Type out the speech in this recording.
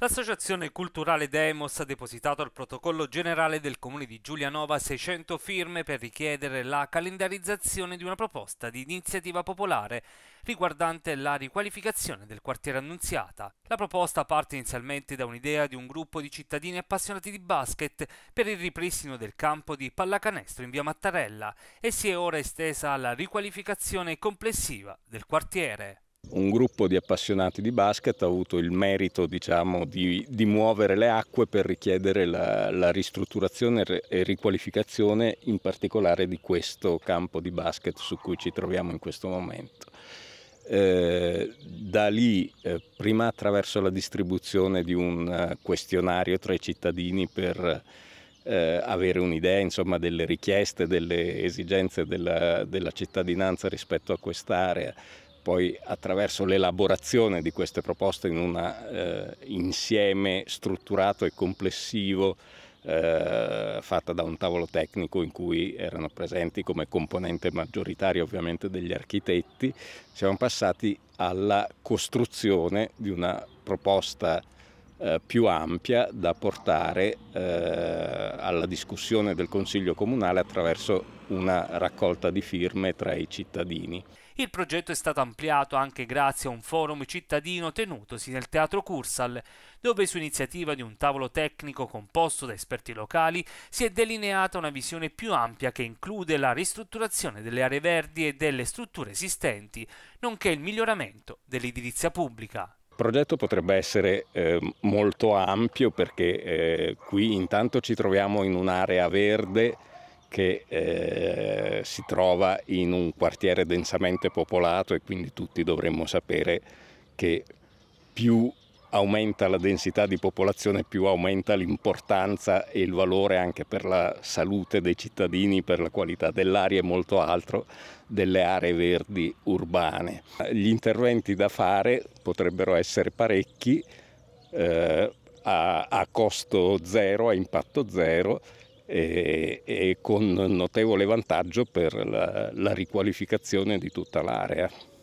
L'associazione culturale Demos ha depositato al protocollo generale del comune di Giulianova 600 firme per richiedere la calendarizzazione di una proposta di iniziativa popolare riguardante la riqualificazione del quartiere Annunziata. La proposta parte inizialmente da un'idea di un gruppo di cittadini appassionati di basket per il ripristino del campo di pallacanestro in via Mattarella e si è ora estesa alla riqualificazione complessiva del quartiere un gruppo di appassionati di basket ha avuto il merito diciamo, di, di, muovere le acque per richiedere la, la, ristrutturazione e riqualificazione in particolare di questo campo di basket su cui ci troviamo in questo momento. Eh, da lì, eh, prima attraverso la distribuzione di un eh, questionario tra i cittadini per eh, avere un'idea insomma, delle richieste, delle esigenze della, della cittadinanza rispetto a quest'area, poi attraverso l'elaborazione di queste proposte in un eh, insieme strutturato e complessivo eh, fatta da un tavolo tecnico in cui erano presenti come componente maggioritaria ovviamente degli architetti, siamo passati alla costruzione di una proposta eh, più ampia da portare eh, alla discussione del Consiglio Comunale attraverso una raccolta di firme tra i cittadini. Il progetto è stato ampliato anche grazie a un forum cittadino tenutosi nel Teatro Cursal, dove su iniziativa di un tavolo tecnico composto da esperti locali si è delineata una visione più ampia che include la ristrutturazione delle aree verdi e delle strutture esistenti, nonché il miglioramento dell'edilizia pubblica. Il progetto potrebbe essere eh, molto ampio perché eh, qui intanto ci troviamo in un'area verde che eh, si trova in un quartiere densamente popolato e quindi tutti dovremmo sapere che più aumenta la densità di popolazione, più aumenta l'importanza e il valore anche per la salute dei cittadini, per la qualità dell'aria e molto altro delle aree verdi urbane. Gli interventi da fare potrebbero essere parecchi, eh, a, a, costo zero, a impatto zero e, e con notevole vantaggio per la, la riqualificazione di tutta l'area.